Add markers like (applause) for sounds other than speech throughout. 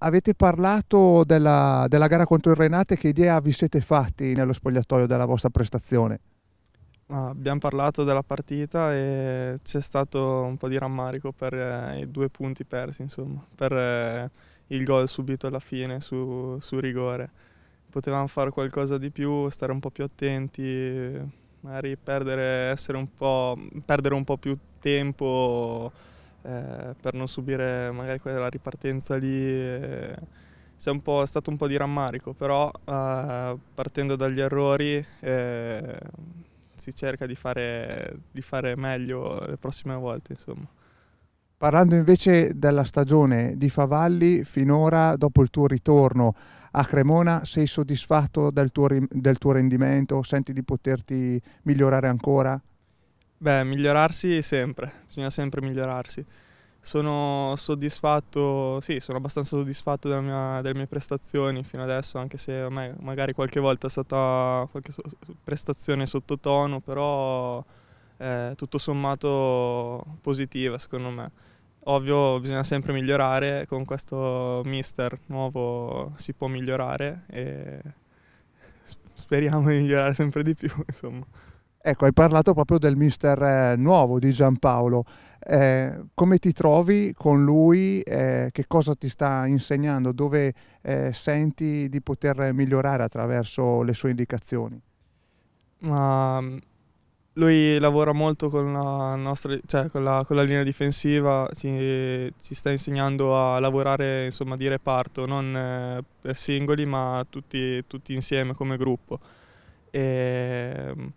Avete parlato della, della, gara contro il Renate, che idea vi siete fatti nello spogliatoio della vostra prestazione? Abbiamo parlato della partita e c'è stato un po' di rammarico per eh, i due punti persi, insomma, per eh, il gol subito alla fine su, su rigore. Potevamo fare qualcosa di più, stare un po' più attenti, magari perdere, un perdere un po' più tempo eh, per non subire magari quella ripartenza lì. Eh, c'è un stato un po' di rammarico, però eh, partendo dagli errori eh, si cerca di fare, di fare meglio le prossime volte. Insomma. Parlando invece della stagione di Favalli, finora dopo il tuo ritorno a Cremona, sei soddisfatto del tuo, del tuo rendimento? Senti di poterti migliorare ancora? Beh, migliorarsi sempre, bisogna sempre migliorarsi. Sono soddisfatto, sì, sono abbastanza soddisfatto mia, delle mie prestazioni fino adesso, anche se magari qualche volta è stata qualche so- prestazione sottotono, però eh, tutto sommato positiva secondo me. Ovvio bisogna sempre migliorare, con questo mister nuovo si può migliorare e speriamo di migliorare sempre di più, (laughs) insomma. Ecco, hai parlato proprio del mister eh, nuovo di Giampaolo. Eh, come ti trovi con lui? Eh, che cosa ti sta insegnando? Dove eh, senti di poter migliorare attraverso le sue indicazioni? Ma lui lavora molto con la, nostra, cioè con la, con la linea difensiva, ci, ci, sta insegnando a lavorare insomma, di reparto, non per eh, singoli ma tutti, tutti insieme come gruppo. E, ehm,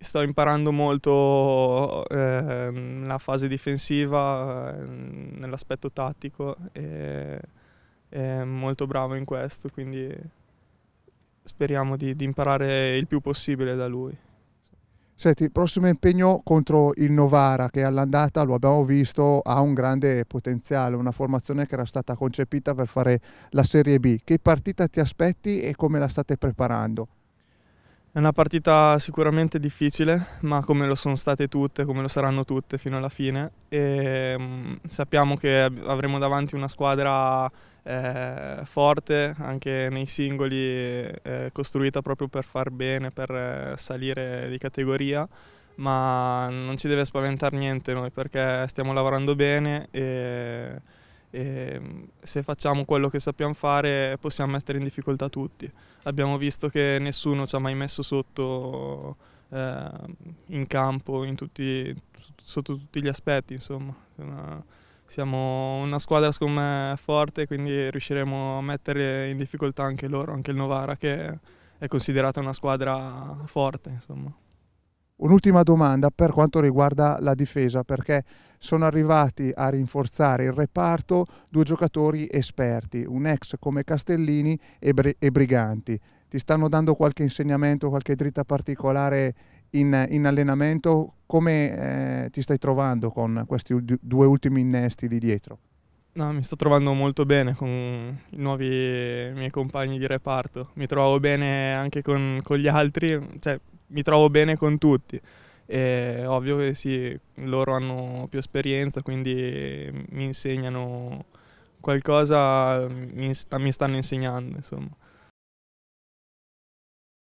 sto imparando molto eh, nella fase difensiva, eh, nell'aspetto tattico e è molto bravo in questo, quindi speriamo di, di imparare il più possibile da lui. Senti, il prossimo impegno contro il Novara, che all'andata lo abbiamo visto, ha un grande potenziale, una formazione che era stata concepita per fare la Serie B. Che partita ti aspetti e come la state preparando? È una partita sicuramente difficile, ma come lo sono state tutte, come lo saranno tutte fino alla fine. E, ehm, sappiamo che avremo davanti una squadra eh, forte, anche nei singoli, eh, costruita proprio per far bene, per eh, salire di categoria, ma non ci deve spaventare niente noi perché stiamo lavorando bene e e ehm, se facciamo quello che sappiamo fare possiamo mettere in difficoltà tutti. Abbiamo visto che nessuno ci ha mai messo sotto eh, in campo, in tutti, sotto tutti gli aspetti, insomma. Una, siamo una squadra secondo me forte, quindi riusciremo a mettere in difficoltà anche loro, anche il Novara che è considerata una squadra forte, insomma. Un'ultima domanda per quanto riguarda la difesa, perché sono arrivati a rinforzare il reparto due giocatori esperti, un ex come Castellini e, Bri e Briganti. Ti stanno dando qualche insegnamento, qualche dritta particolare in, in allenamento? Come eh, ti stai trovando con questi due ultimi innesti lì dietro? No, mi sto trovando molto bene con i nuovi miei compagni di reparto. Mi trovo bene anche con, con gli altri, cioè mi trovo bene con tutti è ovvio che sì, loro hanno più esperienza, quindi mi insegnano qualcosa, mi, stanno insegnando, insomma.